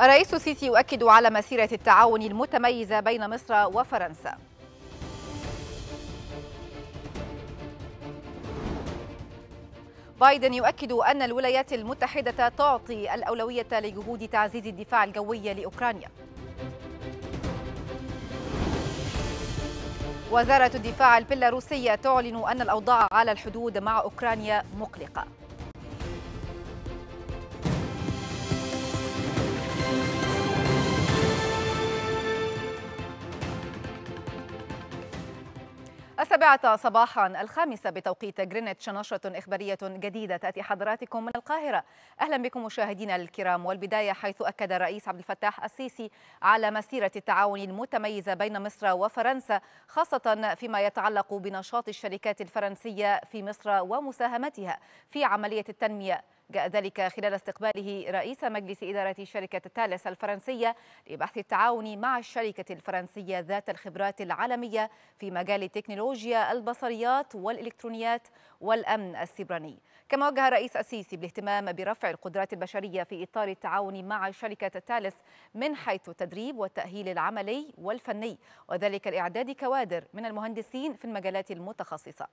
الرئيس السيسي يؤكد على مسيرة التعاون المتميزة بين مصر وفرنسا بايدن يؤكد أن الولايات المتحدة تعطي الأولوية لجهود تعزيز الدفاع الجوي لأوكرانيا وزارة الدفاع البيلاروسية تعلن أن الأوضاع على الحدود مع أوكرانيا مقلقة السابعة صباحا الخامسة بتوقيت جرينتش نشرة إخبارية جديدة تأتي حضراتكم من القاهرة أهلا بكم مشاهدينا الكرام والبداية حيث أكد الرئيس عبد الفتاح السيسي على مسيرة التعاون المتميزة بين مصر وفرنسا خاصة فيما يتعلق بنشاط الشركات الفرنسية في مصر ومساهمتها في عملية التنمية جاء ذلك خلال استقباله رئيس مجلس إدارة شركة تالس الفرنسية لبحث التعاون مع الشركة الفرنسية ذات الخبرات العالمية في مجال التكنولوجيا البصريات والإلكترونيات والأمن السبراني كما وجه الرئيس السيسي بالاهتمام برفع القدرات البشرية في إطار التعاون مع شركة تالس من حيث التدريب والتأهيل العملي والفني وذلك لإعداد كوادر من المهندسين في المجالات المتخصصة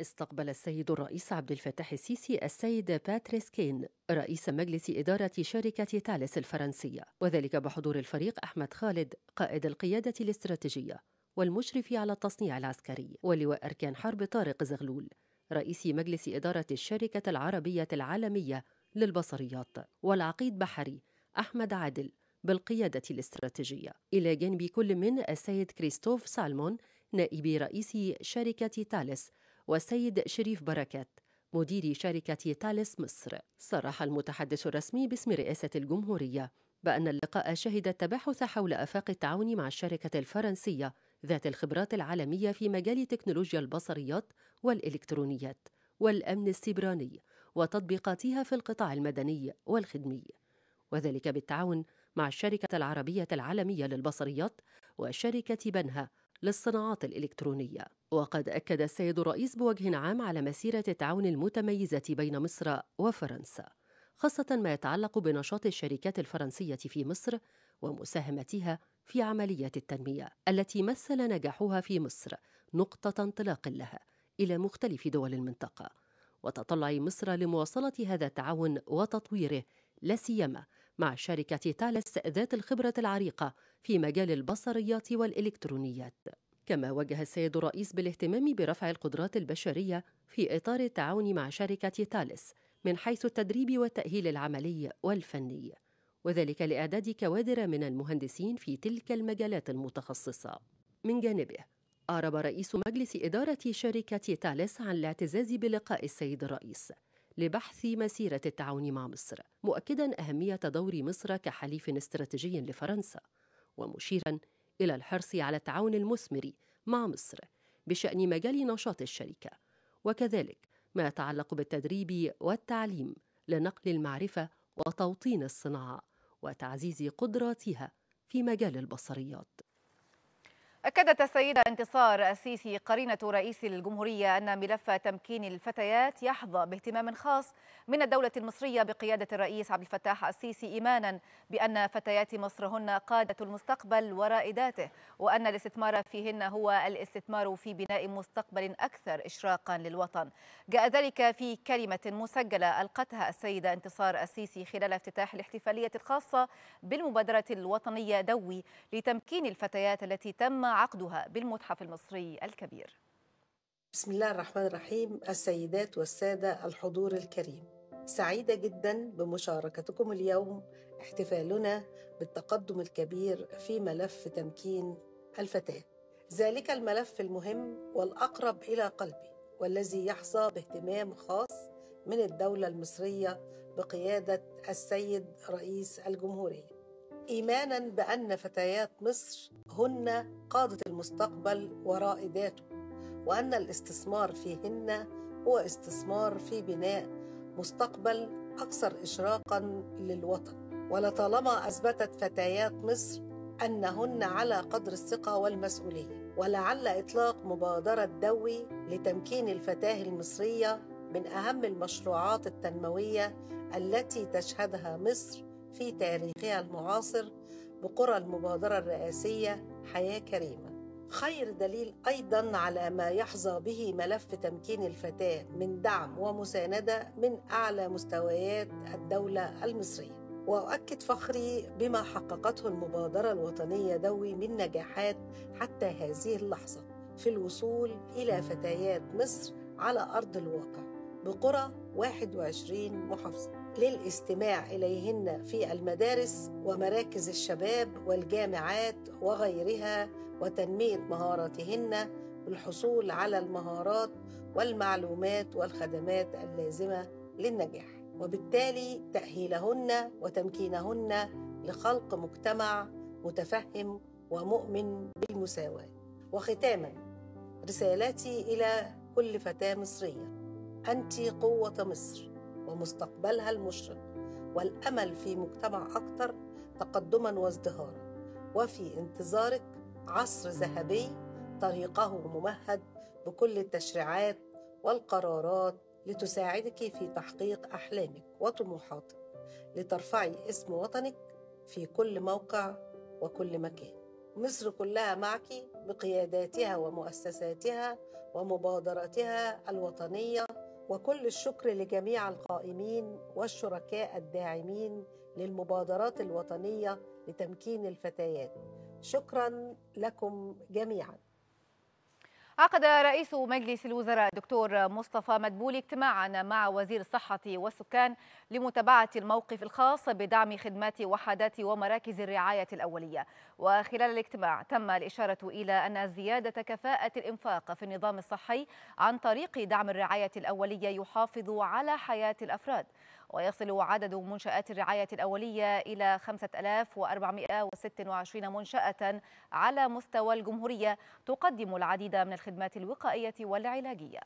استقبل السيد الرئيس عبد الفتاح السيسي السيد باتريس كين رئيس مجلس إدارة شركة تالس الفرنسية وذلك بحضور الفريق أحمد خالد قائد القيادة الاستراتيجية والمشرف على التصنيع العسكري ولواء أركان حرب طارق زغلول رئيس مجلس إدارة الشركة العربية العالمية للبصريات والعقيد بحري أحمد عادل بالقيادة الاستراتيجية إلى جانب كل من السيد كريستوف سالمون نائب رئيس شركة تالس والسيد شريف بركات مدير شركة تالس مصر صرح المتحدث الرسمي باسم رئاسة الجمهورية بأن اللقاء شهد التباحث حول آفاق التعاون مع الشركة الفرنسية ذات الخبرات العالمية في مجال تكنولوجيا البصريات والإلكترونيات والأمن السيبراني وتطبيقاتها في القطاع المدني والخدمي وذلك بالتعاون مع الشركة العربية العالمية للبصريات وشركة بنها للصناعات الإلكترونية وقد أكد السيد الرئيس بوجه عام على مسيرة التعاون المتميزة بين مصر وفرنسا خاصة ما يتعلق بنشاط الشركات الفرنسية في مصر ومساهمتها في عمليات التنمية التي مثل نجاحها في مصر نقطة انطلاق لها إلى مختلف دول المنطقة وتطلع مصر لمواصلة هذا التعاون وتطويره لا سيما مع شركة تالس ذات الخبرة العريقة في مجال البصريات والإلكترونيات كما وجه السيد الرئيس بالاهتمام برفع القدرات البشرية في إطار التعاون مع شركة تالس من حيث التدريب والتأهيل العملي والفني وذلك لإعداد كوادر من المهندسين في تلك المجالات المتخصصة من جانبه أعرب رئيس مجلس إدارة شركة تالس عن الاعتزاز بلقاء السيد الرئيس لبحث مسيرة التعاون مع مصر مؤكدا أهمية دور مصر كحليف استراتيجي لفرنسا ومشيرا إلى الحرص على التعاون المثمر مع مصر بشأن مجال نشاط الشركة وكذلك ما يتعلق بالتدريب والتعليم لنقل المعرفة وتوطين الصناعة وتعزيز قدراتها في مجال البصريات أكدت السيدة انتصار السيسي قرينة رئيس الجمهورية أن ملف تمكين الفتيات يحظى باهتمام خاص من الدولة المصرية بقيادة الرئيس عبد الفتاح السيسي إيمانا بأن فتيات مصر هن قادة المستقبل ورائداته وأن الاستثمار فيهن هو الاستثمار في بناء مستقبل أكثر إشراقا للوطن جاء ذلك في كلمة مسجلة ألقتها السيدة انتصار السيسي خلال افتتاح الاحتفالية الخاصة بالمبادرة الوطنية دوي لتمكين الفتيات التي تم عقدها بالمتحف المصري الكبير بسم الله الرحمن الرحيم السيدات والسادة الحضور الكريم سعيدة جدا بمشاركتكم اليوم احتفالنا بالتقدم الكبير في ملف تمكين الفتاة ذلك الملف المهم والأقرب إلى قلبي والذي يحظى باهتمام خاص من الدولة المصرية بقيادة السيد رئيس الجمهورية إيمانا بأن فتيات مصر هن قادة المستقبل ورائداته وأن الاستثمار فيهن هو استثمار في بناء مستقبل أكثر إشراقا للوطن ولطالما أثبتت فتيات مصر أنهن على قدر الثقة والمسؤولية ولعل إطلاق مبادرة دوي لتمكين الفتاة المصرية من أهم المشروعات التنموية التي تشهدها مصر في تاريخها المعاصر بقرى المبادرة الرئاسية حياة كريمة خير دليل أيضا على ما يحظى به ملف تمكين الفتاة من دعم ومساندة من أعلى مستويات الدولة المصرية وأؤكد فخري بما حققته المبادرة الوطنية دوي من نجاحات حتى هذه اللحظة في الوصول إلى فتيات مصر على أرض الواقع بقرى 21 محافظة للاستماع اليهن في المدارس ومراكز الشباب والجامعات وغيرها وتنميه مهاراتهن والحصول على المهارات والمعلومات والخدمات اللازمه للنجاح وبالتالي تاهيلهن وتمكينهن لخلق مجتمع متفهم ومؤمن بالمساواه وختاما رسالتي الى كل فتاه مصريه انت قوه مصر ومستقبلها المشرق والأمل في مجتمع أكثر تقدما وازدهارا وفي انتظارك عصر ذهبي طريقه ممهد بكل التشريعات والقرارات لتساعدك في تحقيق أحلامك وطموحاتك لترفعي اسم وطنك في كل موقع وكل مكان مصر كلها معك بقياداتها ومؤسساتها ومبادراتها الوطنيه وكل الشكر لجميع القائمين والشركاء الداعمين للمبادرات الوطنيه لتمكين الفتيات شكرا لكم جميعا عقد رئيس مجلس الوزراء الدكتور مصطفى مدبولي اجتماعا مع وزير الصحة والسكان لمتابعة الموقف الخاص بدعم خدمات وحدات ومراكز الرعاية الأولية وخلال الاجتماع تم الإشارة إلى أن زيادة كفاءة الإنفاق في النظام الصحي عن طريق دعم الرعاية الأولية يحافظ على حياة الأفراد ويصل عدد منشآت الرعاية الأولية إلى 5426 منشأة على مستوى الجمهورية تقدم العديد من الخدمات الوقائية والعلاجية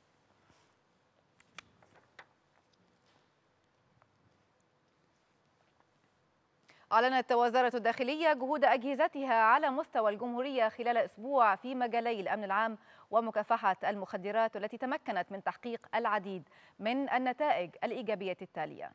أعلنت وزارة الداخلية جهود أجهزتها على مستوى الجمهورية خلال أسبوع في مجالي الأمن العام ومكافحة المخدرات والتي تمكنت من تحقيق العديد من النتائج الإيجابية التالية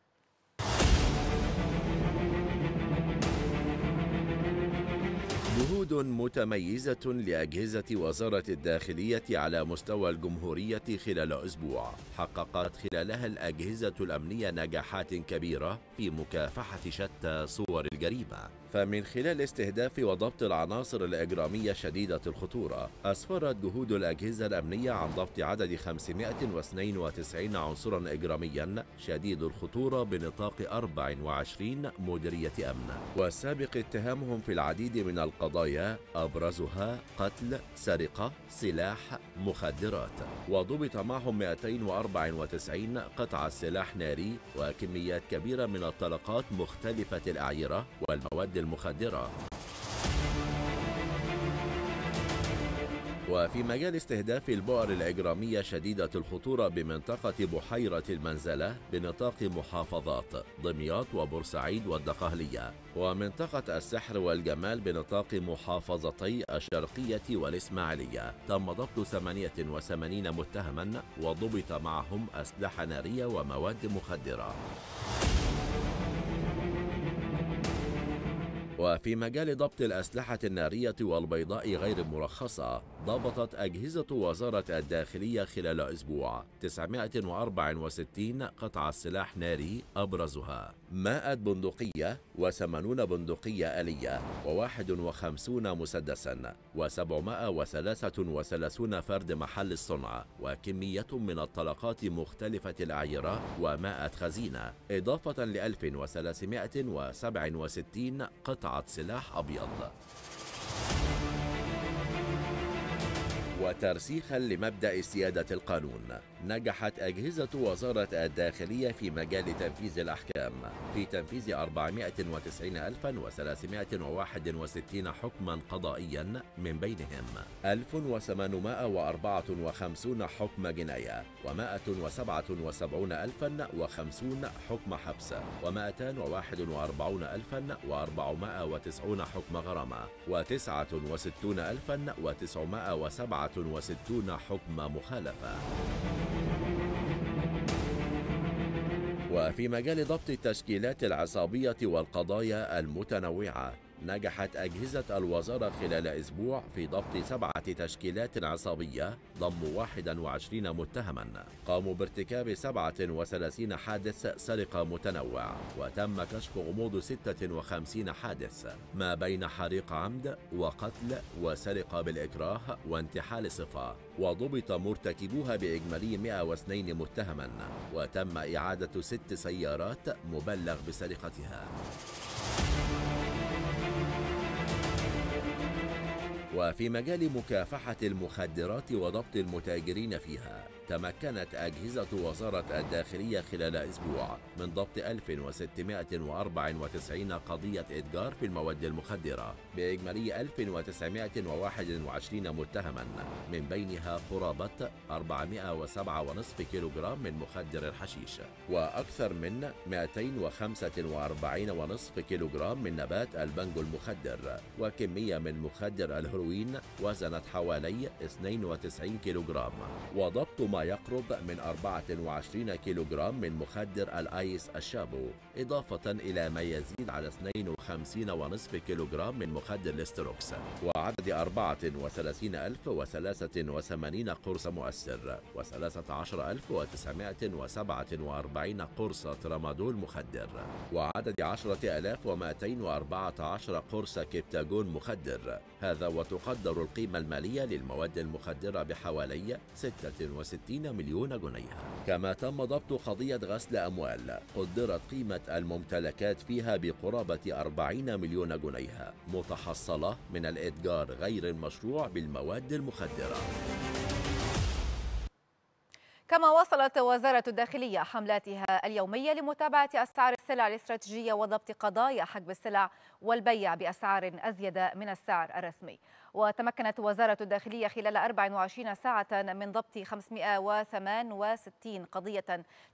جهود متميزة لأجهزة وزارة الداخلية على مستوى الجمهورية خلال أسبوع حققت خلالها الأجهزة الأمنية نجاحات كبيرة في مكافحة شتى صور الجريمة فمن خلال استهداف وضبط العناصر الإجرامية شديدة الخطورة أسفرت جهود الأجهزة الأمنية عن ضبط عدد 592 عنصرا إجراميا شديد الخطورة بنطاق 24 مديرية أمن والسابق اتهامهم في العديد من القضايا أبرزها قتل سرقة سلاح مخدرات وضبط معهم 294 قطعة سلاح ناري وكميات كبيرة من الطلقات مختلفة الأعيرة والمواد المخدرة وفي مجال استهداف البؤر الإجرامية شديدة الخطورة بمنطقة بحيرة المنزلة بنطاق محافظات دمياط وبورسعيد والدقهلية ومنطقة السحر والجمال بنطاق محافظتي الشرقية والإسماعيلية تم ضبط 88 متهما وضبط معهم أسلحة نارية ومواد مخدرة وفي مجال ضبط الأسلحة النارية والبيضاء غير المرخصة ضبطت أجهزة وزارة الداخلية خلال أسبوع 964 قطع سلاح ناري أبرزها 100 بندقية و80 بندقية آلية و51 مسدسا و733 فرد محل الصنع وكمية من الطلقات مختلفة الأعيرة و100 خزينة إضافة ل 1367 قطعة سلاح أبيض وترسيخا لمبدأ سيادة القانون نجحت أجهزة وزارة الداخلية في مجال تنفيذ الأحكام في تنفيذ 490361 حكما قضائيا من بينهم 1854 حكم جناية و177050 حكم حبس و241490 حكم غرامة و69967 حكم مخالفة وفي مجال ضبط التشكيلات العصابية والقضايا المتنوعة نجحت أجهزة الوزارة خلال أسبوع في ضبط سبعة تشكيلات عصابية ضموا 21 متهما قاموا بارتكاب 37 حادث سرقة متنوع وتم كشف غموض 56 حادث ما بين حريق عمد وقتل وسرقة بالإكراه وانتحال صفة وضبط مرتكبوها بإجمالي 102 متهما وتم إعادة ست سيارات مبلغ بسرقتها وفي مجال مكافحة المخدرات وضبط المتاجرين فيها تمكنت أجهزة وزارة الداخلية خلال أسبوع من ضبط 1694 قضية إتجار في المواد المخدرة بإجمالي 1921 متهما من بينها قرابة 407.5 كيلوغرام من مخدر الحشيش وأكثر من 245.5 كيلوغرام من نبات البنجو المخدر وكمية من مخدر الهروين وزنت حوالي 92 كيلوغرام وضبط ما يقرب من 24 كيلوغرام من مخدر الأيس الشابو إضافة إلى ما يزيد على 52.5 كيلوغرام من مخدر الاستروكس وعدد 34083 قرص مؤثر و13947 قرص ترامادول مخدر وعدد 10214 قرص كبتاجون مخدر هذا وتقدر القيمة المالية للمواد المخدرة بحوالي 66 60 مليون جنيه كما تم ضبط قضية غسل أموال قدرت قيمة الممتلكات فيها بقرابة 40 مليون جنيه متحصلة من الإتجار غير المشروع بالمواد المخدرة كما وصلت وزارة الداخلية حملاتها اليومية لمتابعة أسعار السلع الاستراتيجية وضبط قضايا حجب السلع والبيع بأسعار أزيد من السعر الرسمي وتمكنت وزارة الداخلية خلال 24 ساعة من ضبط 568 قضية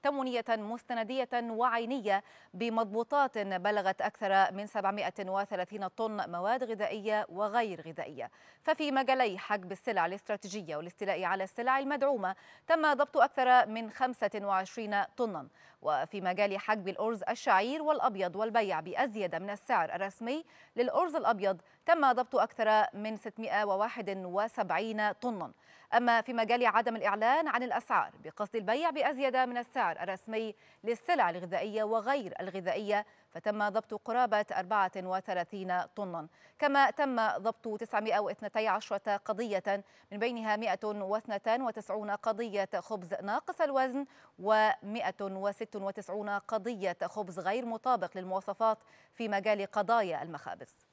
تمونية مستندية وعينية بمضبوطات بلغت أكثر من 730 طن مواد غذائية وغير غذائية ففي مجالي حجب السلع الاستراتيجية والاستيلاء على السلع المدعومة تم ضبط أكثر من 25 طنا وفي مجال حجب الأرز الشعير والأبيض والبيع بأزيد من السعر الرسمي للأرز الأبيض تم ضبط أكثر من 671 طنا أما في مجال عدم الإعلان عن الأسعار بقصد البيع بأزيد من السعر الرسمي للسلع الغذائية وغير الغذائية فتم ضبط قرابة 34 طنا كما تم ضبط 912 قضية من بينها 192 قضية خبز ناقص الوزن و196 قضية خبز غير مطابق للمواصفات في مجال قضايا المخابز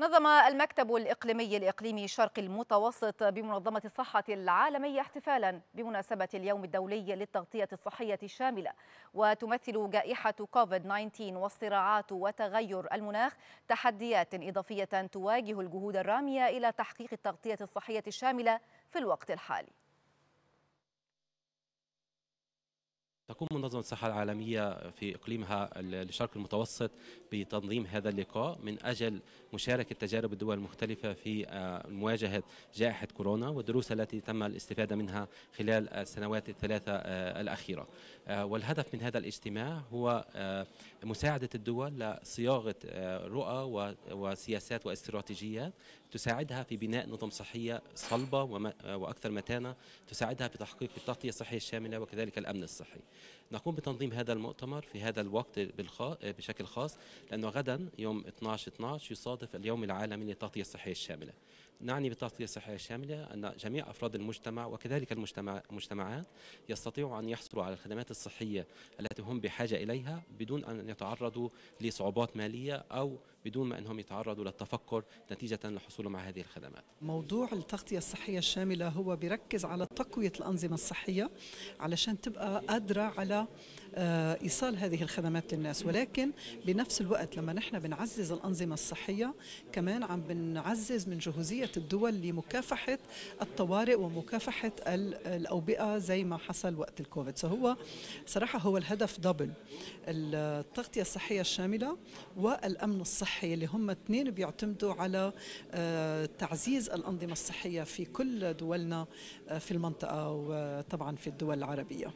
نظم المكتب الإقليمي الإقليمي شرق المتوسط بمنظمة الصحة العالمية احتفالا بمناسبة اليوم الدولي للتغطية الصحية الشاملة وتمثل جائحة كوفيد-19 والصراعات وتغير المناخ تحديات إضافية تواجه الجهود الرامية إلى تحقيق التغطية الصحية الشاملة في الوقت الحالي تقوم منظمة الصحة العالمية في إقليمها الشرق المتوسط بتنظيم هذا اللقاء من أجل مشاركة تجارب الدول المختلفة في آه، مواجهة جائحة كورونا والدروس التي تم الاستفادة منها خلال السنوات الثلاثة آه، الأخيرة آه، والهدف من هذا الاجتماع هو آه، مساعدة الدول لصياغة آه، رؤى وسياسات واستراتيجيات تساعدها في بناء نظم صحية صلبة وأكثر متانة تساعدها في تحقيق التغطية الصحية الشاملة وكذلك الأمن الصحي نقوم بتنظيم هذا المؤتمر في هذا الوقت بشكل خاص لأنه غدا يوم 12-12 يصادف اليوم العالمي للتغطية الصحية الشاملة نعني بالتغطية الصحية الشاملة أن جميع أفراد المجتمع وكذلك المجتمع المجتمعات يستطيعوا أن يحصلوا على الخدمات الصحية التي هم بحاجة إليها بدون أن يتعرضوا لصعوبات مالية أو بدون ما أنهم يتعرضوا للتفكر نتيجة لحصولهم على هذه الخدمات موضوع التغطية الصحية الشاملة هو بيركز على تقوية الأنظمة الصحية علشان تبقى قادرة على آه، ايصال هذه الخدمات للناس ولكن بنفس الوقت لما نحن بنعزز الانظمه الصحيه كمان عم بنعزز من جهوزيه الدول لمكافحه الطوارئ ومكافحه الاوبئه زي ما حصل وقت الكوفيد فهو صراحه هو الهدف دبل التغطيه الصحيه الشامله والامن الصحي اللي هم اثنين بيعتمدوا على آه، تعزيز الانظمه الصحيه في كل دولنا آه، في المنطقه وطبعا في الدول العربيه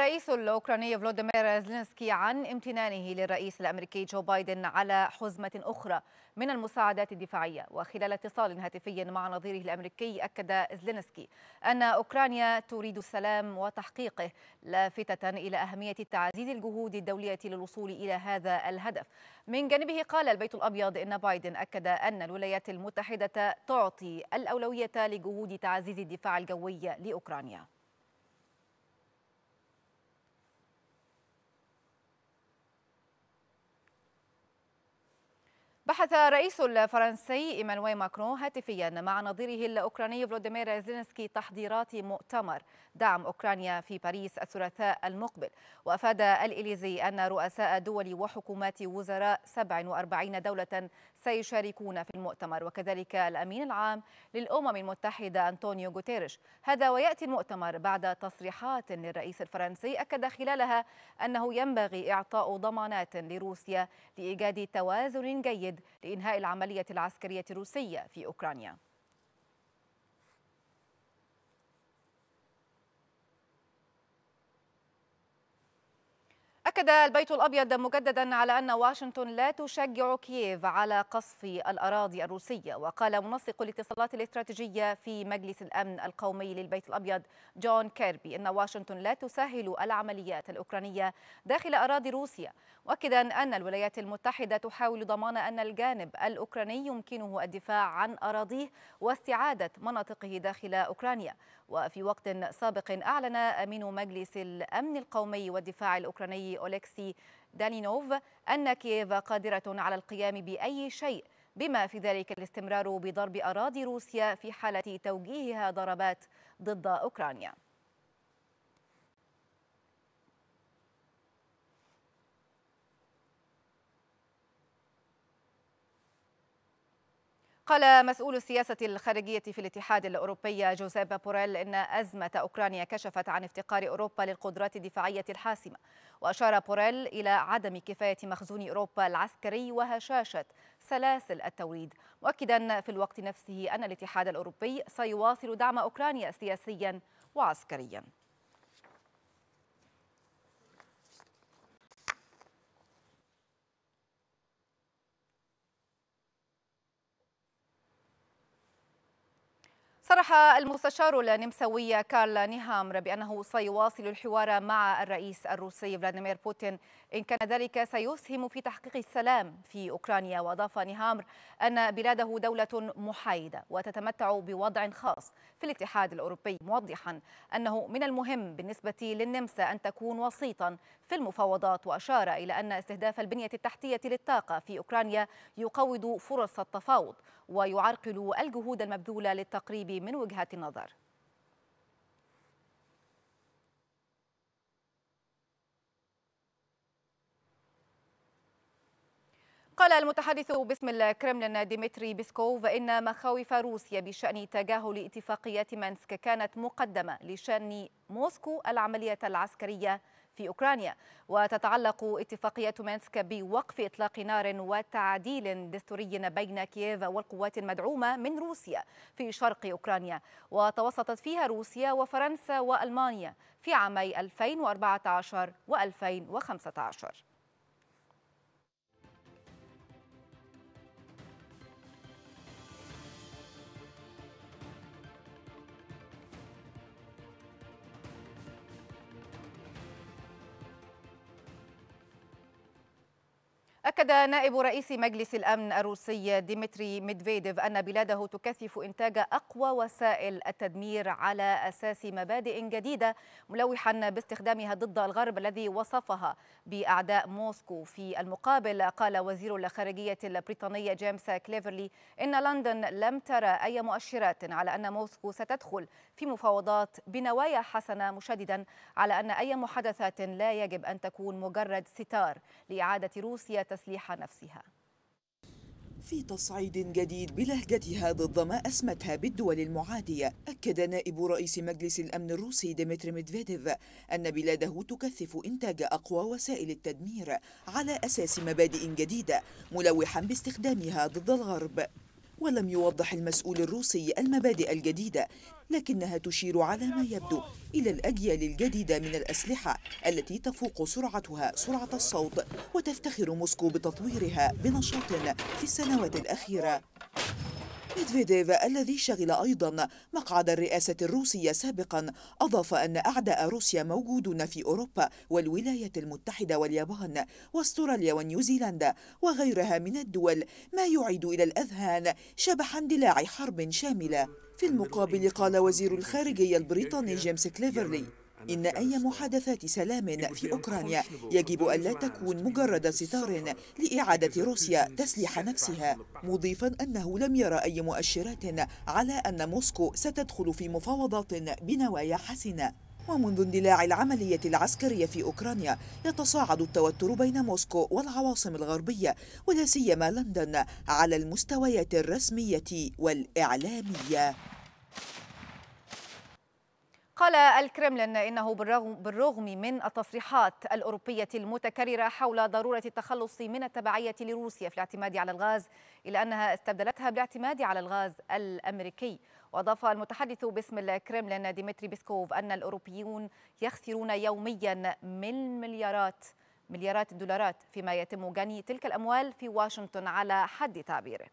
الرئيس الأوكراني فلوديمير زلينسكي عن امتنانه للرئيس الأمريكي جو بايدن على حزمة أخرى من المساعدات الدفاعية وخلال اتصال هاتفي مع نظيره الأمريكي أكد زلينسكي أن أوكرانيا تريد السلام وتحقيقه لافتة إلى أهمية تعزيز الجهود الدولية للوصول إلى هذا الهدف من جانبه قال البيت الأبيض إن بايدن أكد أن الولايات المتحدة تعطي الأولوية لجهود تعزيز الدفاع الجوي لأوكرانيا بحث الرئيس الفرنسي ايمانويل ماكرون هاتفيا مع نظيره الاوكراني فلوديمير زينسكي تحضيرات مؤتمر دعم اوكرانيا في باريس الثلاثاء المقبل وافاد الاليزي ان رؤساء دول وحكومات وزراء 47 دوله سيشاركون في المؤتمر وكذلك الأمين العام للأمم المتحدة أنطونيو غوتيريش هذا ويأتي المؤتمر بعد تصريحات للرئيس الفرنسي أكد خلالها أنه ينبغي إعطاء ضمانات لروسيا لإيجاد توازن جيد لإنهاء العملية العسكرية الروسية في أوكرانيا أكد البيت الأبيض مجددا على أن واشنطن لا تشجع كييف على قصف الأراضي الروسية وقال منسق الاتصالات الاستراتيجية في مجلس الأمن القومي للبيت الأبيض جون كيربي أن واشنطن لا تسهل العمليات الأوكرانية داخل أراضي روسيا مؤكدا أن الولايات المتحدة تحاول ضمان أن الجانب الأوكراني يمكنه الدفاع عن أراضيه واستعادة مناطقه داخل أوكرانيا وفي وقت سابق أعلن أمين مجلس الأمن القومي والدفاع الأوكراني أوليكسي دالينوف أن كييف قادرة على القيام بأي شيء بما في ذلك الاستمرار بضرب أراضي روسيا في حالة توجيهها ضربات ضد أوكرانيا قال مسؤول السياسة الخارجية في الاتحاد الأوروبي جوزيب بوريل إن أزمة أوكرانيا كشفت عن افتقار أوروبا للقدرات الدفاعية الحاسمة وأشار بوريل إلى عدم كفاية مخزون أوروبا العسكري وهشاشة سلاسل التوريد مؤكدا في الوقت نفسه أن الاتحاد الأوروبي سيواصل دعم أوكرانيا سياسيا وعسكريا صرح المستشار النمساوي كارل نيهامر بأنه سيواصل الحوار مع الرئيس الروسي فلاديمير بوتين إن كان ذلك سيسهم في تحقيق السلام في أوكرانيا وأضاف نيهامر أن بلاده دولة محايدة وتتمتع بوضع خاص في الاتحاد الأوروبي موضحا أنه من المهم بالنسبة للنمسا أن تكون وسيطا في المفاوضات وأشار إلى أن استهداف البنية التحتية للطاقة في أوكرانيا يقوض فرص التفاوض ويعرقل الجهود المبذولة للتقريب من وجهات النظر قال المتحدث باسم الكرملين ديمتري بيسكوف إن مخاوف روسيا بشأن تجاهل اتفاقيات مانسك كانت مقدمة لشأن موسكو العملية العسكرية في أوكرانيا وتتعلق اتفاقية مينسك بوقف إطلاق نار وتعديل دستوري بين كييف والقوات المدعومة من روسيا في شرق أوكرانيا وتوسطت فيها روسيا وفرنسا وألمانيا في عامي 2014 و2015 أكد نائب رئيس مجلس الأمن الروسي ديمتري ميدفيديف أن بلاده تكثف إنتاج أقوى وسائل التدمير على أساس مبادئ جديدة ملوحا باستخدامها ضد الغرب الذي وصفها بأعداء موسكو في المقابل قال وزير الخارجية البريطانية جيمس كليفرلي إن لندن لم ترى أي مؤشرات على أن موسكو ستدخل في مفاوضات بنوايا حسنة مشددا على أن أي محادثات لا يجب أن تكون مجرد ستار لإعادة روسيا التسليح نفسها في تصعيد جديد بلهجتها ضد ما أسمتها بالدول المعادية أكد نائب رئيس مجلس الأمن الروسي ديمتري ميدفيديف أن بلاده تكثف إنتاج أقوى وسائل التدمير على أساس مبادئ جديدة ملوحا باستخدامها ضد الغرب ولم يوضح المسؤول الروسي المبادئ الجديدة لكنها تشير على ما يبدو إلى الأجيال الجديدة من الأسلحة التي تفوق سرعتها سرعة الصوت وتفتخر موسكو بتطويرها بنشاط في السنوات الأخيرة ميدفيديف الذي شغل أيضا مقعد الرئاسة الروسية سابقا أضاف أن أعداء روسيا موجودون في أوروبا والولايات المتحدة واليابان واستراليا ونيوزيلندا وغيرها من الدول ما يعيد إلى الأذهان شبح اندلاع حرب شاملة في المقابل قال وزير الخارجية البريطاني جيمس كليفرلي إن أي محادثات سلام في أوكرانيا يجب ألا تكون مجرد ستار لإعادة روسيا تسليح نفسها مضيفا أنه لم يرى أي مؤشرات على أن موسكو ستدخل في مفاوضات بنوايا حسنة ومنذ اندلاع العملية العسكرية في أوكرانيا يتصاعد التوتر بين موسكو والعواصم الغربية ولا سيما لندن على المستويات الرسمية والإعلامية قال الكرملين انه بالرغم, بالرغم من التصريحات الاوروبيه المتكرره حول ضروره التخلص من التبعيه لروسيا في الاعتماد على الغاز الا انها استبدلتها بالاعتماد على الغاز الامريكي واضاف المتحدث باسم الكرملين ديمتري بيسكوف ان الاوروبيون يخسرون يوميا من مليارات مليارات الدولارات فيما يتم جني تلك الاموال في واشنطن على حد تعبيره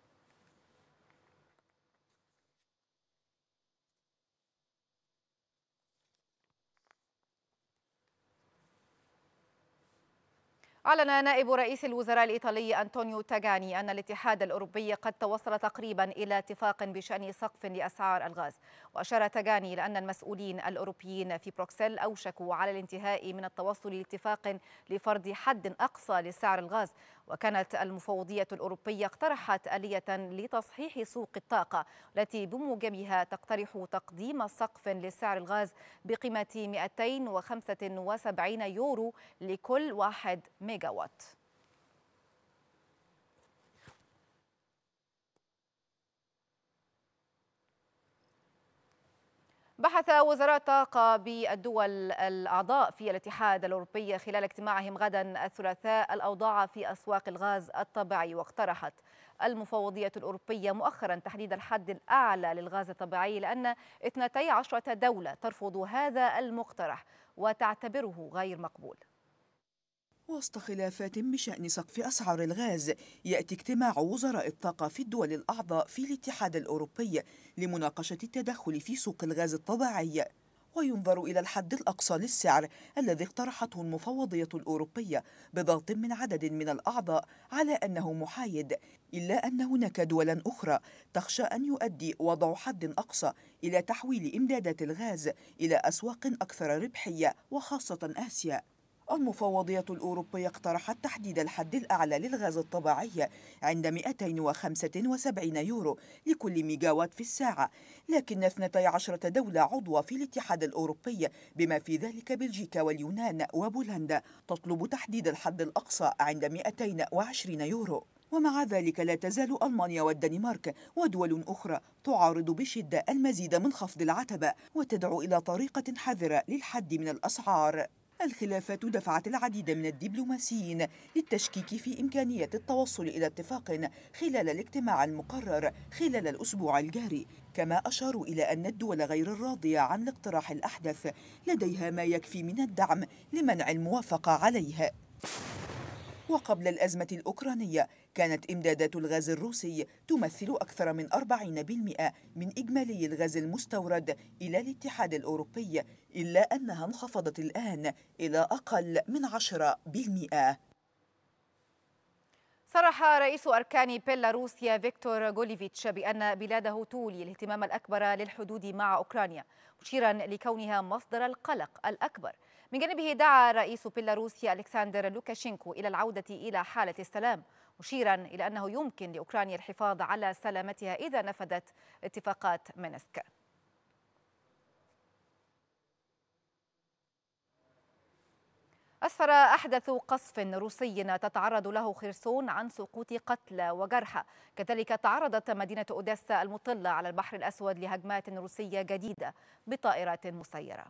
أعلن نائب رئيس الوزراء الإيطالي أنطونيو تاجاني أن الاتحاد الأوروبي قد توصل تقريبا إلى اتفاق بشأن سقف لأسعار الغاز وأشار تاجاني إلى أن المسؤولين الأوروبيين في بروكسل أوشكوا على الانتهاء من التوصل لاتفاق لفرض حد أقصى لسعر الغاز وكانت المفوضية الأوروبية اقترحت آلية لتصحيح سوق الطاقة التي بموجبها تقترح تقديم سقف لسعر الغاز بقيمة 275 يورو لكل واحد ميجاوات بحث وزراء الطاقة بالدول الأعضاء في الاتحاد الأوروبي خلال اجتماعهم غدا الثلاثاء الأوضاع في أسواق الغاز الطبيعي واقترحت المفوضية الأوروبية مؤخرا تحديد الحد الأعلى للغاز الطبيعي لأن 12 دولة ترفض هذا المقترح وتعتبره غير مقبول وسط خلافات بشأن سقف أسعار الغاز يأتي اجتماع وزراء الطاقة في الدول الأعضاء في الاتحاد الأوروبي لمناقشة التدخل في سوق الغاز الطبيعي وينظر إلى الحد الأقصى للسعر الذي اقترحته المفوضية الأوروبية بضغط من عدد من الأعضاء على أنه محايد إلا أن هناك دولا أخرى تخشى أن يؤدي وضع حد أقصى إلى تحويل إمدادات الغاز إلى أسواق أكثر ربحية وخاصة آسيا المفوضية الأوروبية اقترحت تحديد الحد الأعلى للغاز الطبيعي عند 275 يورو لكل ميجاوات في الساعة لكن 12 دولة عضوة في الاتحاد الأوروبي بما في ذلك بلجيكا واليونان وبولندا تطلب تحديد الحد الأقصى عند 220 يورو ومع ذلك لا تزال ألمانيا والدنمارك ودول أخرى تعارض بشدة المزيد من خفض العتبة وتدعو إلى طريقة حذرة للحد من الأسعار الخلافات دفعت العديد من الدبلوماسيين للتشكيك في إمكانية التوصل إلى اتفاق خلال الاجتماع المقرر خلال الأسبوع الجاري كما أشاروا إلى أن الدول غير الراضية عن الاقتراح الأحدث لديها ما يكفي من الدعم لمنع الموافقة عليه وقبل الأزمة الأوكرانية كانت إمدادات الغاز الروسي تمثل أكثر من 40% من إجمالي الغاز المستورد إلى الاتحاد الأوروبي إلا أنها انخفضت الآن إلى أقل من 10%. صرح رئيس أركان بيلاروسيا فيكتور غوليفيتش بأن بلاده تولي الاهتمام الأكبر للحدود مع أوكرانيا مشيرا لكونها مصدر القلق الأكبر من جانبه دعا رئيس بيلاروسيا ألكسندر لوكاشينكو إلى العودة إلى حالة السلام مشيرا إلى أنه يمكن لأوكرانيا الحفاظ على سلامتها إذا نفذت اتفاقات مينسك أسفر أحدث قصف روسي تتعرض له خرسون عن سقوط قتلى وجرحى كذلك تعرضت مدينة أوديسا المطلة على البحر الأسود لهجمات روسية جديدة بطائرات مسيرة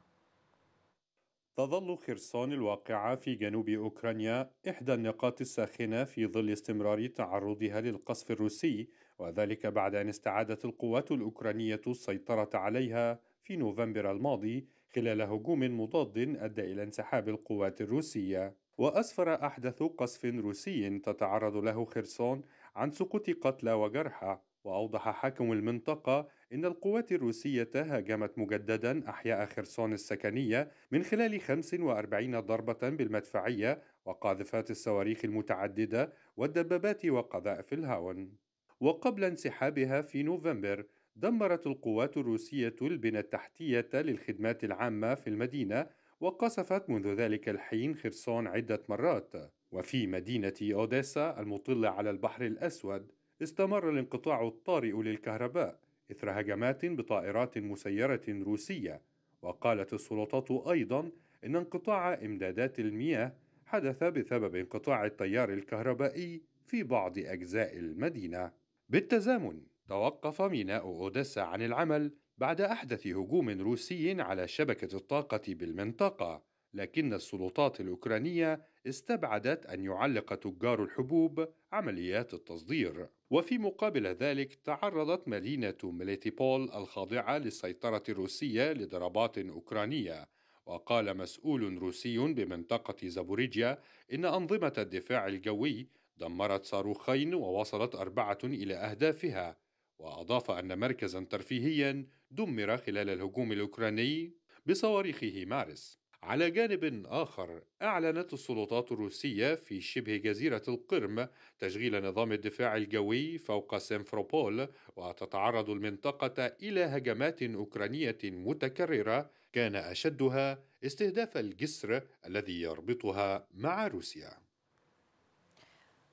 تظل خرسون الواقعة في جنوب أوكرانيا إحدى النقاط الساخنة في ظل استمرار تعرضها للقصف الروسي وذلك بعد أن استعادت القوات الأوكرانية السيطرة عليها في نوفمبر الماضي خلال هجوم مضاد أدى إلى انسحاب القوات الروسية وأسفر أحدث قصف روسي تتعرض له خرسون عن سقوط قتلى وجرحى وأوضح حاكم المنطقة إن القوات الروسية هاجمت مجددا أحياء خرسون السكنية من خلال 45 ضربة بالمدفعية وقاذفات الصواريخ المتعددة والدبابات وقذائف الهاون وقبل انسحابها في نوفمبر دمرت القوات الروسية البنى التحتية للخدمات العامة في المدينة وقصفت منذ ذلك الحين خرسون عدة مرات وفي مدينة أوديسا المطلة على البحر الأسود استمر الانقطاع الطارئ للكهرباء إثر هجمات بطائرات مسيرة روسية وقالت السلطات أيضا إن انقطاع إمدادات المياه حدث بسبب انقطاع التيار الكهربائي في بعض أجزاء المدينة بالتزامن توقف ميناء أوديسا عن العمل بعد أحدث هجوم روسي على شبكة الطاقة بالمنطقة لكن السلطات الأوكرانية استبعدت أن يعلق تجار الحبوب عمليات التصدير وفي مقابل ذلك تعرضت مدينة مليتيبول الخاضعة للسيطرة الروسية لضربات أوكرانية وقال مسؤول روسي بمنطقة زابوريجيا إن أنظمة الدفاع الجوي دمرت صاروخين ووصلت أربعة إلى أهدافها وأضاف أن مركزا ترفيهيا دمر خلال الهجوم الأوكراني بصواريخه مارس على جانب آخر أعلنت السلطات الروسية في شبه جزيرة القرم تشغيل نظام الدفاع الجوي فوق سيمفروبول وتتعرض المنطقة إلى هجمات أوكرانية متكررة كان أشدها استهداف الجسر الذي يربطها مع روسيا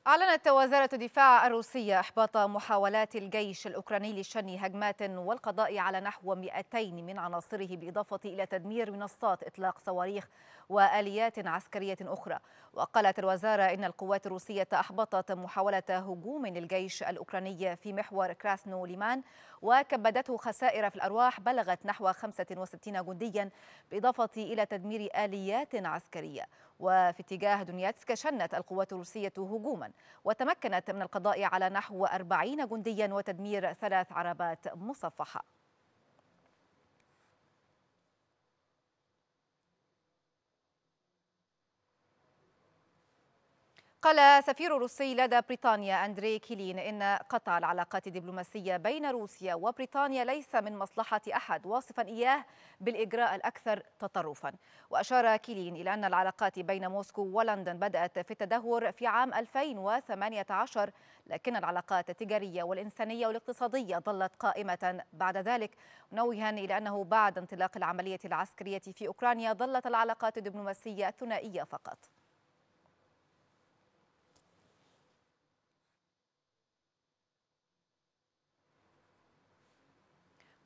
أعلنت وزارة الدفاع الروسية إحباط محاولات الجيش الأوكراني لشن هجمات والقضاء على نحو 200 من عناصره بالإضافة إلى تدمير منصات إطلاق صواريخ وآليات عسكرية أخرى وقالت الوزارة إن القوات الروسية أحبطت محاولة هجوم للجيش الأوكراني في محور كراسنو ليمان وكبدته خسائر في الأرواح بلغت نحو 65 جنديا بالإضافة إلى تدمير آليات عسكرية وفي اتجاه دونيتسك شنت القوات الروسية هجوما وتمكنت من القضاء على نحو أربعين جنديا وتدمير ثلاث عربات مصفحة قال سفير روسي لدى بريطانيا أندري كيلين إن قطع العلاقات الدبلوماسية بين روسيا وبريطانيا ليس من مصلحة أحد واصفا إياه بالإجراء الأكثر تطرفا وأشار كيلين إلى أن العلاقات بين موسكو ولندن بدأت في التدهور في عام 2018 لكن العلاقات التجارية والإنسانية والاقتصادية ظلت قائمة بعد ذلك نوها إلى أنه بعد انطلاق العملية العسكرية في أوكرانيا ظلت العلاقات الدبلوماسية الثنائية فقط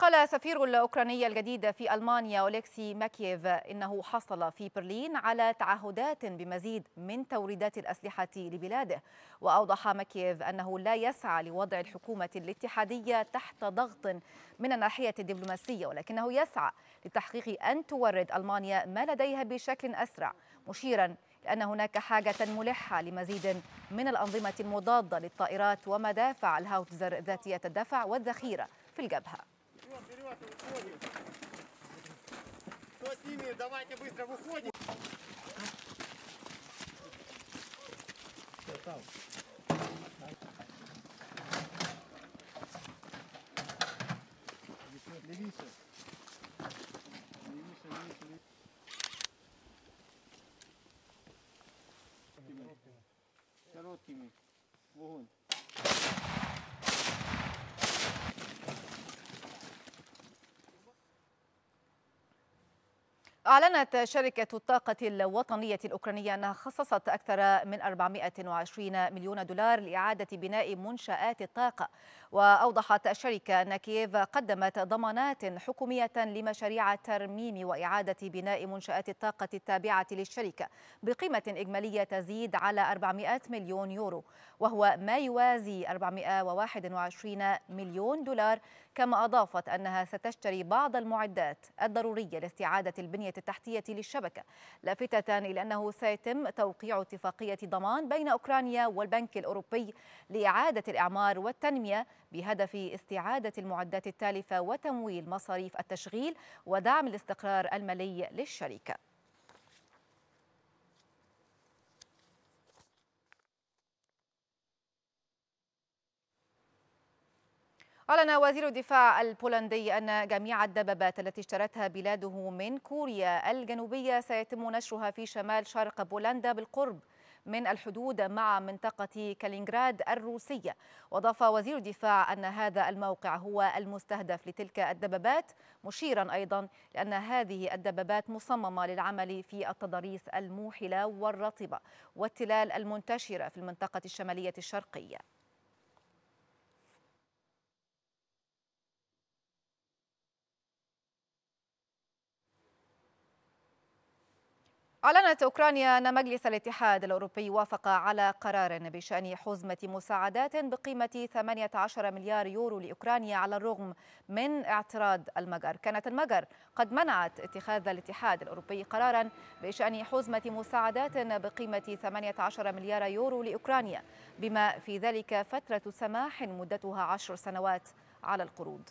قال سفير الأوكرانية الجديد في ألمانيا أوليكسي ماكييف إنه حصل في برلين على تعهدات بمزيد من توريدات الأسلحة لبلاده وأوضح ماكييف أنه لا يسعى لوضع الحكومة الاتحادية تحت ضغط من الناحية الدبلوماسية ولكنه يسعى لتحقيق أن تورد ألمانيا ما لديها بشكل أسرع مشيرا لأن هناك حاجة ملحة لمزيد من الأنظمة المضادة للطائرات ومدافع الهاوتزر ذاتية الدفع والذخيرة في الجبهة Все, вперед, уходим. Кто с ними, давайте быстро выходим. Все, там. Левиша. Левиша, левиша, левиша. Короткими. Вогонь. أعلنت شركة الطاقة الوطنية الأوكرانية أنها خصصت أكثر من 420 مليون دولار لإعادة بناء منشآت الطاقة وأوضحت الشركة أن كييف قدمت ضمانات حكومية لمشاريع ترميم وإعادة بناء منشآت الطاقة التابعة للشركة بقيمة إجمالية تزيد على 400 مليون يورو وهو ما يوازي 421 مليون دولار كما أضافت أنها ستشتري بعض المعدات الضرورية لاستعادة البنية التحتية للشبكة لافتة إلى أنه سيتم توقيع اتفاقية ضمان بين أوكرانيا والبنك الأوروبي لإعادة الإعمار والتنمية بهدف استعادة المعدات التالفة وتمويل مصاريف التشغيل ودعم الاستقرار المالي للشركة أعلن وزير الدفاع البولندي أن جميع الدبابات التي اشترتها بلاده من كوريا الجنوبية سيتم نشرها في شمال شرق بولندا بالقرب من الحدود مع منطقة كالينغراد الروسية وأضاف وزير الدفاع أن هذا الموقع هو المستهدف لتلك الدبابات مشيرا أيضا لأن هذه الدبابات مصممة للعمل في التضاريس الموحلة والرطبة والتلال المنتشرة في المنطقة الشمالية الشرقية أعلنت أوكرانيا أن مجلس الاتحاد الأوروبي وافق على قرار بشأن حزمة مساعدات بقيمة 18 مليار يورو لأوكرانيا على الرغم من اعتراض المجر كانت المجر قد منعت اتخاذ الاتحاد الأوروبي قرارا بشأن حزمة مساعدات بقيمة 18 مليار يورو لأوكرانيا بما في ذلك فترة سماح مدتها عشر سنوات على القروض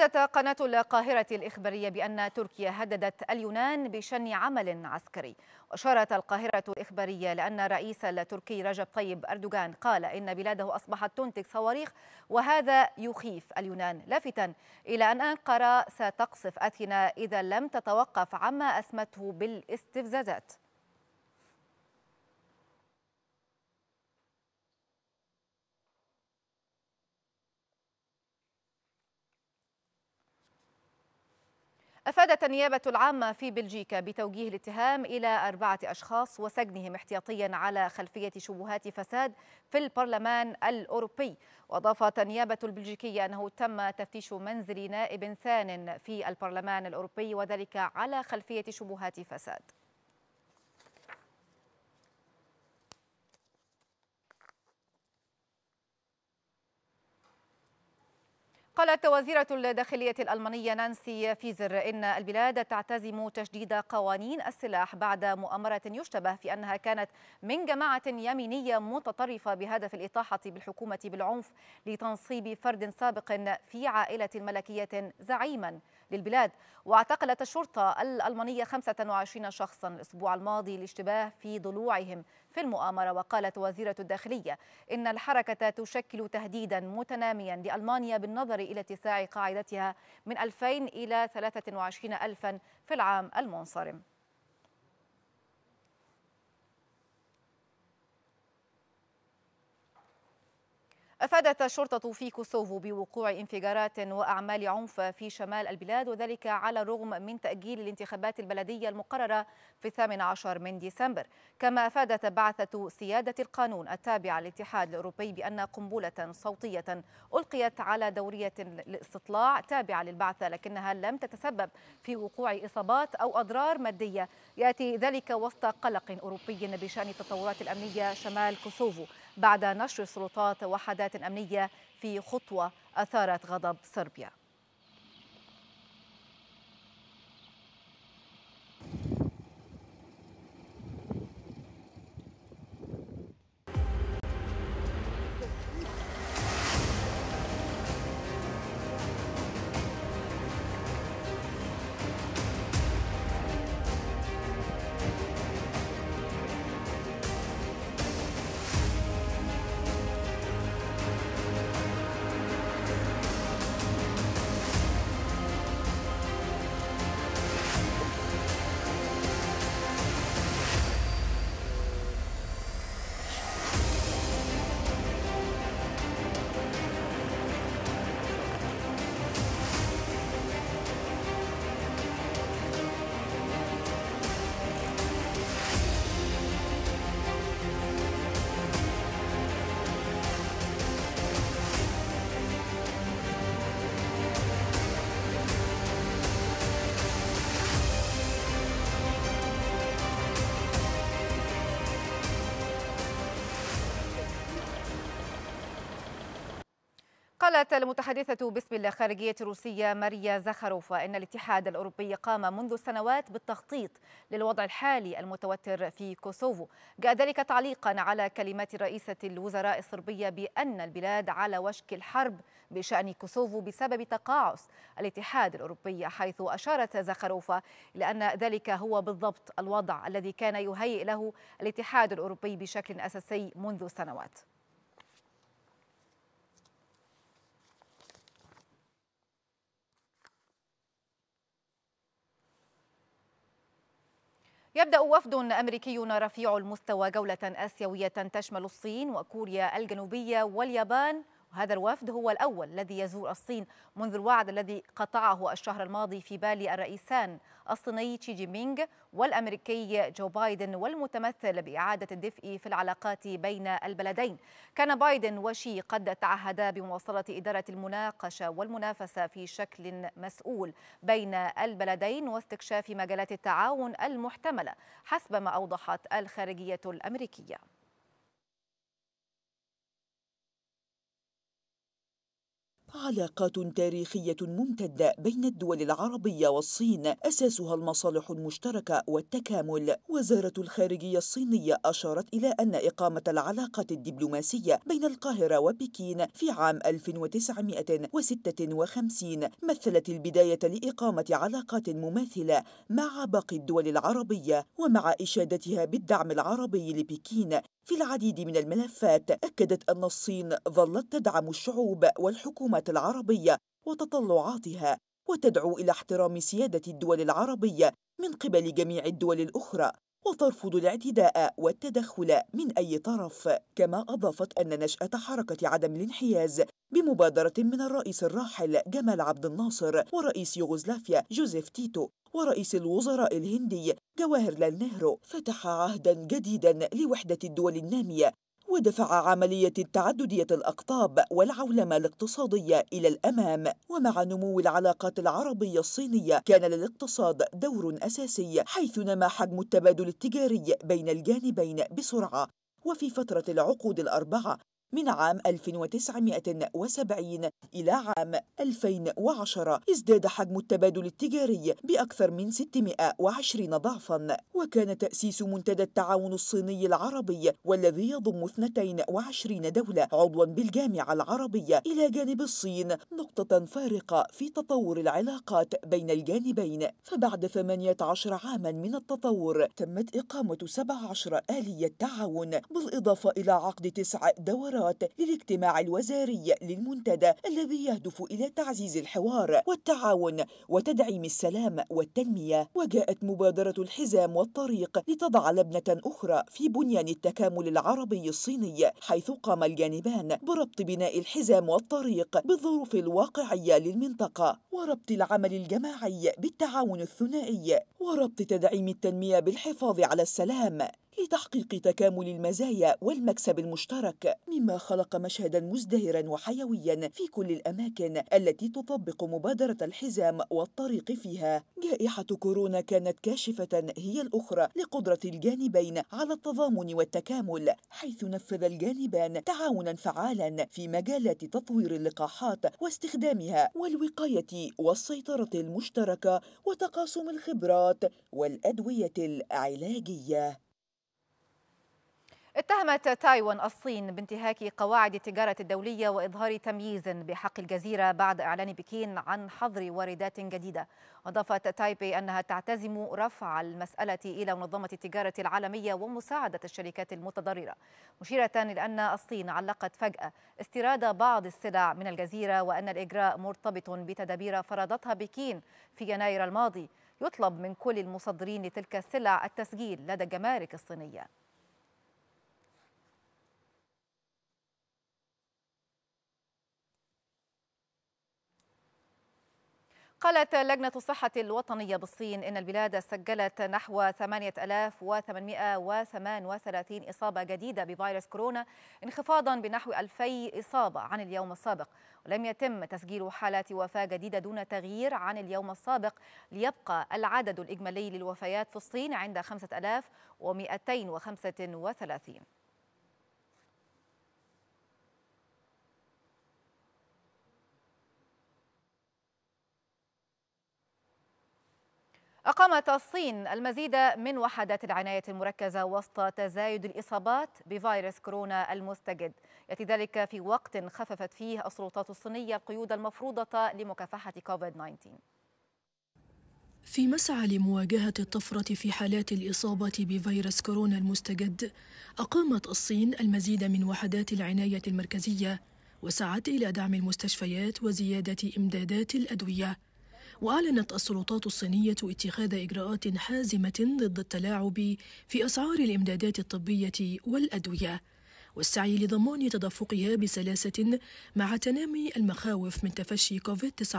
افادت قناه القاهره الاخباريه بان تركيا هددت اليونان بشن عمل عسكري واشارت القاهره الاخباريه لان الرئيس التركي رجب طيب اردوغان قال ان بلاده اصبحت تنتج صواريخ وهذا يخيف اليونان لافتا الى ان انقره ستقصف اثينا اذا لم تتوقف عما اسمته بالاستفزازات أفادت النيابة العامة في بلجيكا بتوجيه الاتهام إلى أربعة أشخاص وسجنهم احتياطيا على خلفية شبهات فساد في البرلمان الأوروبي وأضافت النيابة البلجيكية أنه تم تفتيش منزل نائب ثان في البرلمان الأوروبي وذلك على خلفية شبهات فساد قالت وزيرة الداخلية الألمانية نانسي فيزر إن البلاد تعتزم تجديد قوانين السلاح بعد مؤامرة يشتبه في أنها كانت من جماعة يمينية متطرفة بهدف الإطاحة بالحكومة بالعنف لتنصيب فرد سابق في عائلة ملكية زعيما للبلاد واعتقلت الشرطة الألمانية 25 شخصا الأسبوع الماضي لاشتباه في ضلوعهم في المؤامرة وقالت وزيرة الداخلية إن الحركة تشكل تهديدا متناميا لألمانيا بالنظر إلى اتساع قاعدتها من 2000 إلى 23 ألفا في العام المنصرم أفادت الشرطة في كوسوفو بوقوع انفجارات وأعمال عنف في شمال البلاد وذلك على الرغم من تأجيل الانتخابات البلدية المقررة في الثامن عشر من ديسمبر كما أفادت بعثة سيادة القانون التابعة للاتحاد الأوروبي بأن قنبلة صوتية ألقيت على دورية الاستطلاع تابعة للبعثة لكنها لم تتسبب في وقوع إصابات أو أضرار مادية يأتي ذلك وسط قلق أوروبي بشأن التطورات الأمنية شمال كوسوفو بعد نشر السلطات وحدات أمنية في خطوة أثارت غضب صربيا قالت المتحدثة باسم الخارجية الروسية ماريا زخاروفا إن الاتحاد الأوروبي قام منذ سنوات بالتخطيط للوضع الحالي المتوتر في كوسوفو جاء ذلك تعليقا على كلمات رئيسة الوزراء الصربية بأن البلاد على وشك الحرب بشأن كوسوفو بسبب تقاعس الاتحاد الأوروبي حيث أشارت زخاروفا إلى أن ذلك هو بالضبط الوضع الذي كان يهيئ له الاتحاد الأوروبي بشكل أساسي منذ سنوات يبدأ وفد أمريكي رفيع المستوى جولة آسيوية تشمل الصين وكوريا الجنوبية واليابان وهذا الوفد هو الأول الذي يزور الصين منذ الوعد الذي قطعه الشهر الماضي في بالي الرئيسان الصيني تشي جي مينغ والأمريكي جو بايدن والمتمثل بإعادة الدفء في العلاقات بين البلدين كان بايدن وشي قد تعهدا بمواصلة إدارة المناقشة والمنافسة في شكل مسؤول بين البلدين واستكشاف مجالات التعاون المحتملة حسب ما أوضحت الخارجية الأمريكية علاقات تاريخية ممتدة بين الدول العربية والصين أساسها المصالح المشتركة والتكامل وزارة الخارجية الصينية أشارت إلى أن إقامة العلاقات الدبلوماسية بين القاهرة وبكين في عام 1956 مثلت البداية لإقامة علاقات مماثلة مع باقي الدول العربية ومع إشادتها بالدعم العربي لبكين في العديد من الملفات أكدت أن الصين ظلت تدعم الشعوب والحكومات العربية وتطلعاتها وتدعو إلى احترام سيادة الدول العربية من قبل جميع الدول الأخرى وترفض الاعتداء والتدخل من أي طرف كما أضافت أن نشأة حركة عدم الانحياز بمبادرة من الرئيس الراحل جمال عبد الناصر ورئيس يوغوسلافيا جوزيف تيتو ورئيس الوزراء الهندي جواهر لال نهرو فتح عهدا جديدا لوحدة الدول النامية ودفع عملية التعددية الأقطاب والعولمة الاقتصادية إلى الأمام ومع نمو العلاقات العربية الصينية كان للاقتصاد دور أساسي حيث نما حجم التبادل التجاري بين الجانبين بسرعة وفي فترة العقود الأربعة من عام 1970 إلى عام 2010 ازداد حجم التبادل التجاري بأكثر من 620 ضعفا وكان تأسيس منتدى التعاون الصيني العربي والذي يضم 22 دولة عضوا بالجامعة العربية إلى جانب الصين نقطة فارقة في تطور العلاقات بين الجانبين فبعد 18 عاما من التطور تمت إقامة 17 آلية تعاون بالإضافة إلى عقد تسع دورات القرارات للاجتماع الوزاري للمنتدى الذي يهدف إلى تعزيز الحوار والتعاون وتدعيم السلام والتنمية وجاءت مبادرة الحزام والطريق لتضع لبنة أخرى في بنيان التكامل العربي الصيني حيث قام الجانبان بربط بناء الحزام والطريق بالظروف الواقعية للمنطقة وربط العمل الجماعي بالتعاون الثنائي وربط تدعيم التنمية بالحفاظ على السلام لتحقيق تكامل المزايا والمكسب المشترك مما خلق مشهدا مزدهرا وحيويا في كل الأماكن التي تطبق مبادرة الحزام والطريق فيها جائحة كورونا كانت كاشفة هي الأخرى لقدرة الجانبين على التضامن والتكامل حيث نفذ الجانبان تعاونا فعالا في مجالات تطوير اللقاحات واستخدامها والوقاية والسيطرة المشتركة وتقاسم الخبرات والأدوية العلاجية اتهمت تايوان الصين بانتهاك قواعد التجارة الدولية وإظهار تمييز بحق الجزيرة بعد إعلان بكين عن حظر واردات جديدة أضافت تايبي أنها تعتزم رفع المسألة إلى منظمة التجارة العالمية ومساعدة الشركات المتضررة مشيرة إلى أن الصين علقت فجأة استيراد بعض السلع من الجزيرة وأن الإجراء مرتبط بتدابير فرضتها بكين في يناير الماضي يطلب من كل المصدرين لتلك السلع التسجيل لدى الجمارك الصينيه قالت لجنة الصحة الوطنية بالصين إن البلاد سجلت نحو 8838 إصابة جديدة بفيروس كورونا انخفاضا بنحو 2000 إصابة عن اليوم السابق ولم يتم تسجيل حالات وفاة جديدة دون تغيير عن اليوم السابق ليبقى العدد الإجمالي للوفيات في الصين عند 5235 أقامت الصين المزيد من وحدات العناية المركزة وسط تزايد الإصابات بفيروس كورونا المستجد يأتي ذلك في وقت خففت فيه السلطات الصينية القيود المفروضة لمكافحة كوفيد-19 في مسعى لمواجهة الطفرة في حالات الإصابة بفيروس كورونا المستجد أقامت الصين المزيد من وحدات العناية المركزية وسعت إلى دعم المستشفيات وزيادة إمدادات الأدوية وأعلنت السلطات الصينية اتخاذ إجراءات حازمة ضد التلاعب في أسعار الإمدادات الطبية والأدوية والسعي لضمان تدفقها بسلاسة مع تنامي المخاوف من تفشي كوفيد-19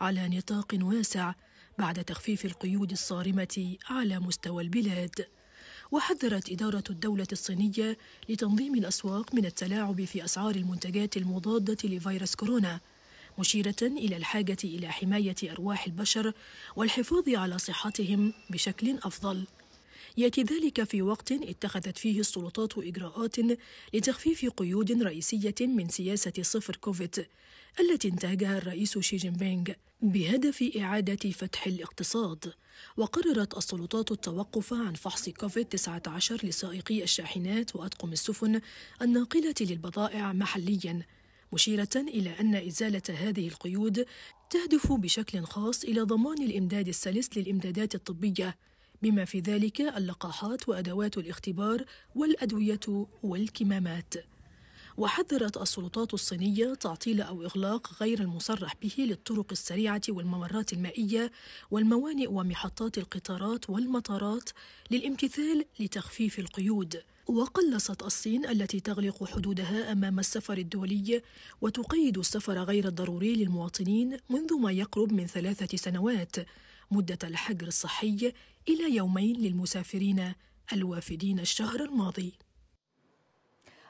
على نطاق واسع بعد تخفيف القيود الصارمة على مستوى البلاد. وحذرت إدارة الدولة الصينية لتنظيم الأسواق من التلاعب في أسعار المنتجات المضادة لفيروس كورونا مشيرة إلى الحاجة إلى حماية أرواح البشر والحفاظ على صحتهم بشكل أفضل. ياتي ذلك في وقت اتخذت فيه السلطات اجراءات لتخفيف قيود رئيسيه من سياسه صفر كوفيد التي انتهجها الرئيس شي جين بينغ بهدف اعاده فتح الاقتصاد وقررت السلطات التوقف عن فحص كوفيد 19 لسائقي الشاحنات واطقم السفن الناقله للبضائع محليا مشيرة إلى أن إزالة هذه القيود تهدف بشكل خاص إلى ضمان الإمداد السلس للإمدادات الطبية بما في ذلك اللقاحات وأدوات الاختبار والأدوية والكمامات وحذرت السلطات الصينية تعطيل أو إغلاق غير المصرح به للطرق السريعة والممرات المائية والموانئ ومحطات القطارات والمطارات للامتثال لتخفيف القيود وقلصت الصين التي تغلق حدودها امام السفر الدولي وتقيد السفر غير الضروري للمواطنين منذ ما يقرب من ثلاثه سنوات مده الحجر الصحي الى يومين للمسافرين الوافدين الشهر الماضي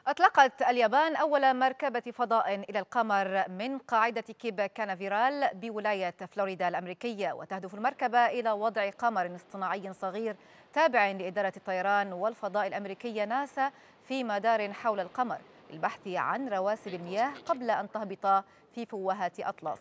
أطلقت اليابان أول مركبة فضاء إلى القمر من قاعدة كيب كانافيرال بولاية فلوريدا الأمريكية وتهدف المركبة إلى وضع قمر اصطناعي صغير تابع لإدارة الطيران والفضاء الأمريكية ناسا في مدار حول القمر للبحث عن رواسب المياه قبل أن تهبط في فوهة أطلس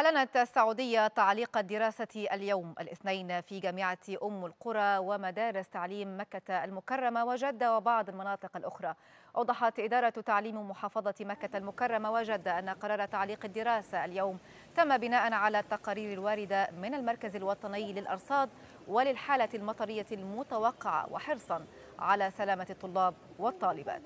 أعلنت السعودية تعليق الدراسة اليوم الاثنين في جامعة أم القرى ومدارس تعليم مكة المكرمة وجدة وبعض المناطق الأخرى أوضحت إدارة تعليم محافظة مكة المكرمة وجدة أن قرار تعليق الدراسة اليوم تم بناء على التقارير الواردة من المركز الوطني للأرصاد وللحالة المطرية المتوقعة وحرصا على سلامة الطلاب والطالبات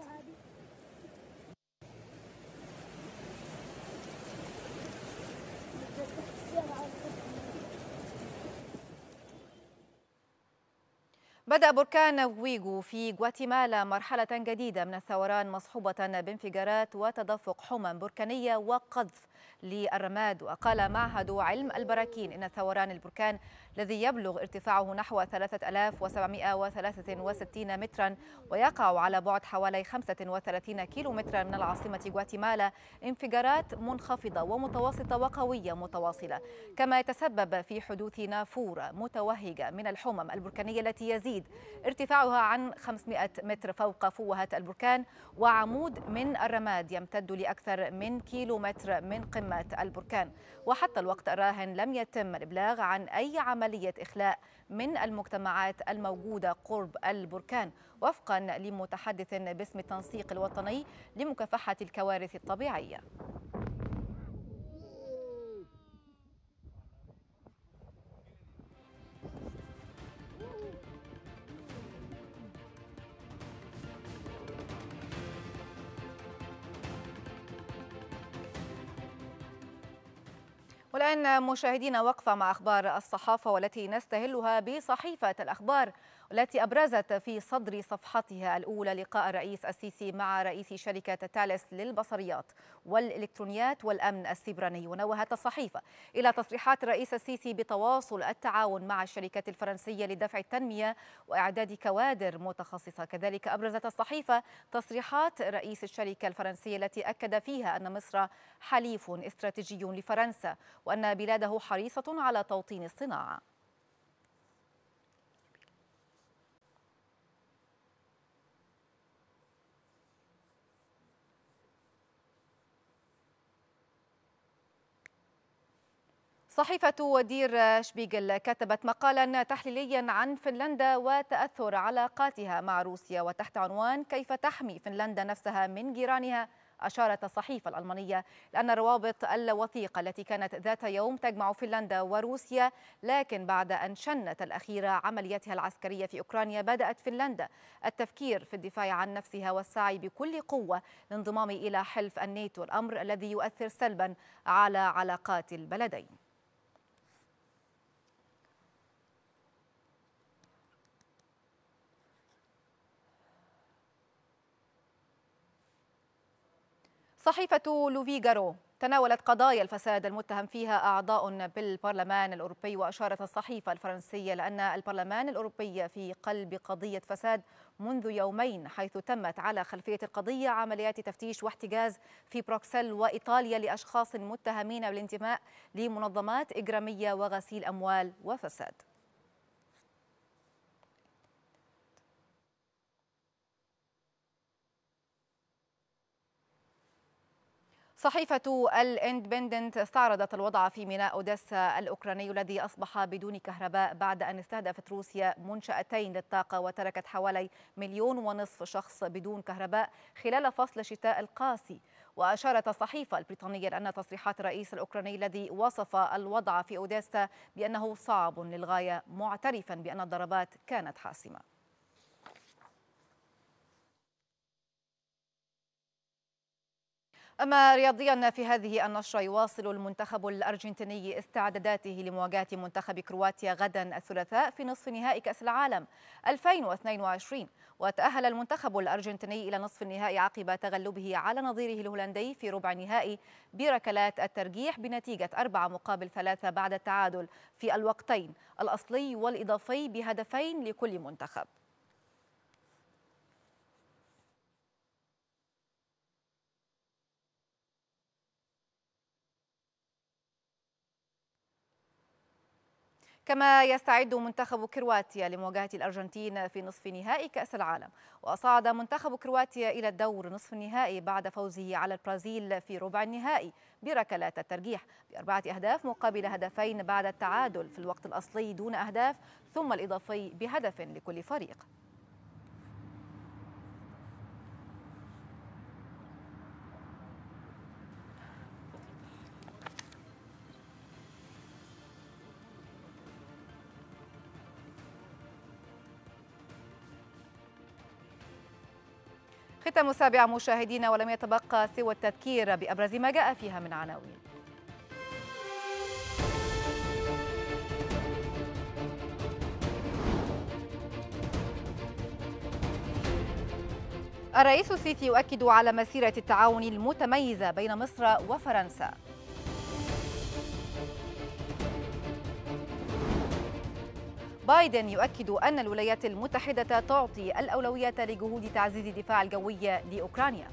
بدأ بركان ويغو في غواتيمالا مرحلة جديدة من الثوران مصحوبة بانفجارات وتدفق حمم بركانية وقذف للرماد وقال معهد علم البراكين إن ثوران البركان الذي يبلغ ارتفاعه نحو 3763 مترا ويقع على بعد حوالي 35 كيلو مترا من العاصمة غواتيمالا انفجارات منخفضة ومتوسطة وقوية متواصلة كما يتسبب في حدوث نافورة متوهجة من الحمم البركانية التي يزيد ارتفاعها عن 500 متر فوق فوهة البركان وعمود من الرماد يمتد لأكثر من كيلو متر من قمة علامات البركان وحتى الوقت الراهن لم يتم الإبلاغ عن أي عملية إخلاء من المجتمعات الموجودة قرب البركان وفقا لمتحدث باسم التنسيق الوطني لمكافحة الكوارث الطبيعية والآن مشاهدينا وقفة مع أخبار الصحافة والتي نستهلها بصحيفة الأخبار التي أبرزت في صدر صفحتها الأولى لقاء الرئيس السيسي مع رئيس شركة تالس للبصريات والإلكترونيات والأمن السبراني ونوهت الصحيفة إلى تصريحات الرئيس السيسي بتواصل التعاون مع الشركات الفرنسية لدفع التنمية وإعداد كوادر متخصصة كذلك أبرزت الصحيفة تصريحات رئيس الشركة الفرنسية التي أكد فيها أن مصر حليف استراتيجي لفرنسا وأن بلاده حريصة على توطين الصناعة صحيفة ودير شبيغل كتبت مقالا تحليليا عن فنلندا وتأثر علاقاتها مع روسيا وتحت عنوان كيف تحمي فنلندا نفسها من جيرانها أشارت الصحيفة الألمانية لأن الروابط الوثيقة التي كانت ذات يوم تجمع فنلندا وروسيا لكن بعد أن شنت الأخيرة عملياتها العسكرية في أوكرانيا بدأت فنلندا التفكير في الدفاع عن نفسها والسعي بكل قوة لانضمام إلى حلف الناتو الأمر الذي يؤثر سلبا على علاقات البلدين صحيفة لوفيغارو تناولت قضايا الفساد المتهم فيها أعضاء بالبرلمان الأوروبي وأشارت الصحيفة الفرنسية لأن البرلمان الأوروبي في قلب قضية فساد منذ يومين حيث تمت على خلفية القضية عمليات تفتيش واحتجاز في بروكسل وإيطاليا لأشخاص متهمين بالانتماء لمنظمات إجرامية وغسيل أموال وفساد صحيفة الاندبندنت استعرضت الوضع في ميناء أوديسا الأوكراني الذي أصبح بدون كهرباء بعد أن استهدفت روسيا منشأتين للطاقة وتركت حوالي مليون ونصف شخص بدون كهرباء خلال فصل شتاء القاسي وأشارت الصحيفة البريطانية أن تصريحات الرئيس الأوكراني الذي وصف الوضع في أوديسا بأنه صعب للغاية معترفا بأن الضربات كانت حاسمة أما رياضيا في هذه النشرة يواصل المنتخب الأرجنتيني استعداداته لمواجهة منتخب كرواتيا غدا الثلاثاء في نصف نهائي كأس العالم 2022 وتأهل المنتخب الأرجنتيني إلى نصف النهائي عقب تغلبه على نظيره الهولندي في ربع نهائي بركلات الترجيح بنتيجة أربعة مقابل ثلاثة بعد التعادل في الوقتين الأصلي والإضافي بهدفين لكل منتخب كما يستعد منتخب كرواتيا لمواجهة الأرجنتين في نصف نهائي كأس العالم وصعد منتخب كرواتيا إلى الدور نصف النهائي بعد فوزه على البرازيل في ربع النهائي بركلات الترجيح بأربعة أهداف مقابل هدفين بعد التعادل في الوقت الأصلي دون أهداف ثم الإضافي بهدف لكل فريق ختام السابعة مشاهدينا ولم يتبقى سوى التذكير بأبرز ما جاء فيها من عناوين الرئيس السيسي يؤكد على مسيرة التعاون المتميزة بين مصر وفرنسا بايدن يؤكد أن الولايات المتحدة تعطي الأولوية لجهود تعزيز الدفاع الجوي لأوكرانيا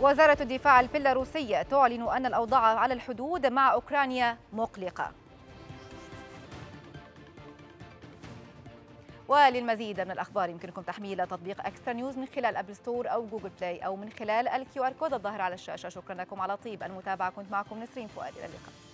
وزارة الدفاع البيلاروسية تعلن أن الأوضاع على الحدود مع أوكرانيا مقلقة وللمزيد من الأخبار يمكنكم تحميل تطبيق أكسترا نيوز من خلال أبل ستور أو جوجل بلاي أو من خلال الكيو آر كود الظاهر على الشاشة شكرا لكم على طيب المتابعة كنت معكم نسرين فؤاد إلى اللقاء